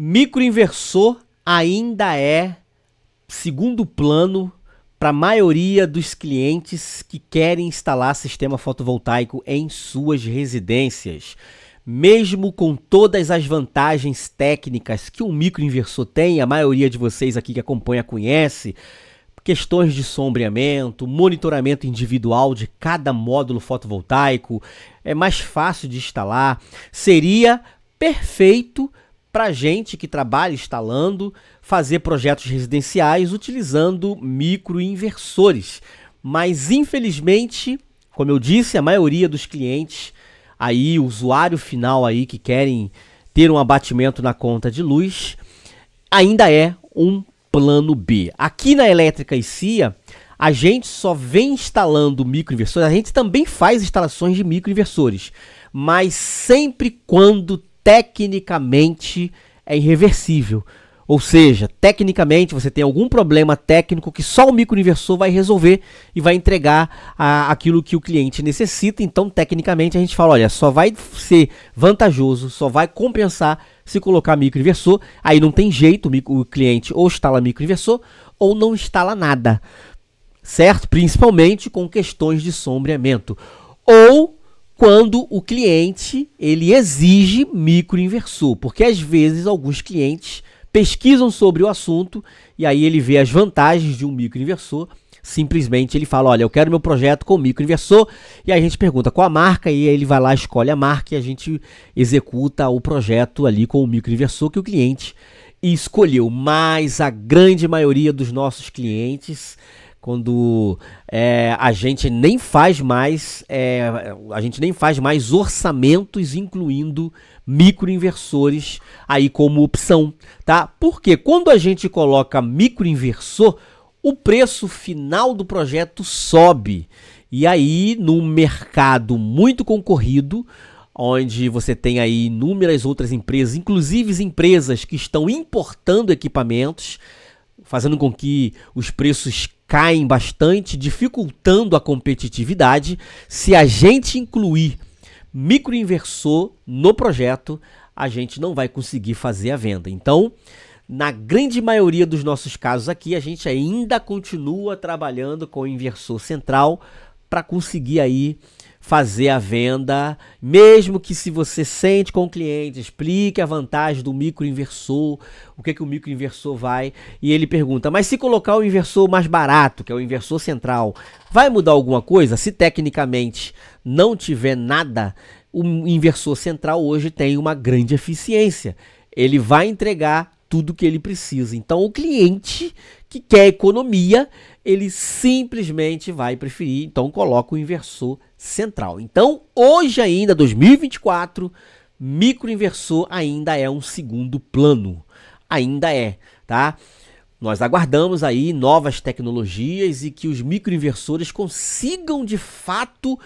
Microinversor ainda é segundo plano para a maioria dos clientes que querem instalar sistema fotovoltaico em suas residências. Mesmo com todas as vantagens técnicas que um microinversor tem, a maioria de vocês aqui que acompanha conhece, questões de sombreamento, monitoramento individual de cada módulo fotovoltaico, é mais fácil de instalar, seria perfeito para gente que trabalha instalando, fazer projetos residenciais utilizando microinversores. Mas infelizmente, como eu disse, a maioria dos clientes aí, usuário final aí que querem ter um abatimento na conta de luz, ainda é um plano B. Aqui na Elétrica e CIA, a gente só vem instalando microinversores, a gente também faz instalações de microinversores, mas sempre quando tecnicamente é irreversível. Ou seja, tecnicamente você tem algum problema técnico que só o microinversor vai resolver e vai entregar a, aquilo que o cliente necessita. Então, tecnicamente, a gente fala: olha, só vai ser vantajoso, só vai compensar se colocar microinversor. Aí não tem jeito, o, micro, o cliente ou instala microinversor ou não instala nada, certo? Principalmente com questões de sombreamento. Ou quando o cliente ele exige microinversor, porque às vezes alguns clientes pesquisam sobre o assunto e aí ele vê as vantagens de um microinversor. Simplesmente ele fala: Olha, eu quero meu projeto com microinversor. E a gente pergunta qual a marca, e aí ele vai lá, escolhe a marca e a gente executa o projeto ali com o microinversor que o cliente escolheu. Mas a grande maioria dos nossos clientes quando é, a gente nem faz mais é, a gente nem faz mais orçamentos incluindo microinversores aí como opção, tá? Porque quando a gente coloca microinversor, o preço final do projeto sobe. E aí, num mercado muito concorrido, onde você tem aí inúmeras outras empresas, inclusive empresas que estão importando equipamentos, fazendo com que os preços caem bastante, dificultando a competitividade. Se a gente incluir microinversor no projeto, a gente não vai conseguir fazer a venda. Então, na grande maioria dos nossos casos aqui, a gente ainda continua trabalhando com o inversor central para conseguir aí fazer a venda, mesmo que se você sente com o cliente, explique a vantagem do microinversor, o que, que o microinversor vai, e ele pergunta, mas se colocar o inversor mais barato, que é o inversor central, vai mudar alguma coisa? Se tecnicamente não tiver nada, o inversor central hoje tem uma grande eficiência, ele vai entregar tudo que ele precisa. Então o cliente que quer economia, ele simplesmente vai preferir, então coloca o inversor central. Então, hoje ainda, 2024, microinversor ainda é um segundo plano. Ainda é, tá? Nós aguardamos aí novas tecnologias e que os microinversores consigam de fato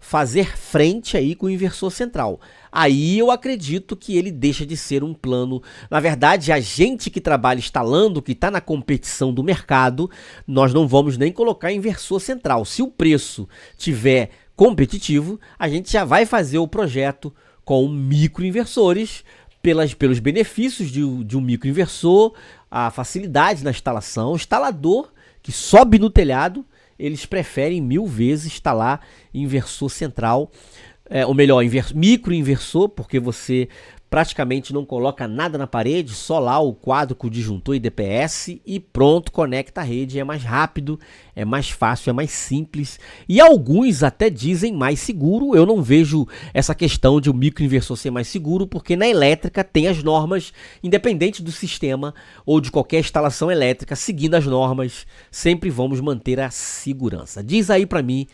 fazer frente aí com o inversor central. Aí eu acredito que ele deixa de ser um plano. Na verdade, a gente que trabalha instalando, que está na competição do mercado, nós não vamos nem colocar inversor central. Se o preço tiver competitivo, a gente já vai fazer o projeto com microinversores pelas, pelos benefícios de, de um microinversor, a facilidade na instalação, o instalador que sobe no telhado eles preferem mil vezes estar lá em versor central é, ou melhor, micro microinversor, porque você praticamente não coloca nada na parede, só lá o quadro com o disjuntor e DPS e pronto, conecta a rede, é mais rápido, é mais fácil, é mais simples e alguns até dizem mais seguro. Eu não vejo essa questão de o microinversor ser mais seguro, porque na elétrica tem as normas, independente do sistema ou de qualquer instalação elétrica, seguindo as normas, sempre vamos manter a segurança. Diz aí para mim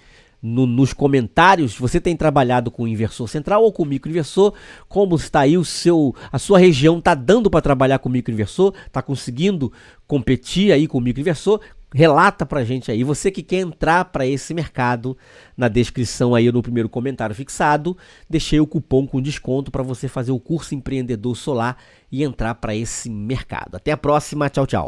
no, nos comentários. Você tem trabalhado com inversor central ou com microinversor? Como está aí o seu, a sua região? Está dando para trabalhar com microinversor? Está conseguindo competir aí com microinversor? Relata para gente aí. Você que quer entrar para esse mercado, na descrição aí no primeiro comentário fixado, deixei o cupom com desconto para você fazer o curso empreendedor solar e entrar para esse mercado. Até a próxima, tchau, tchau.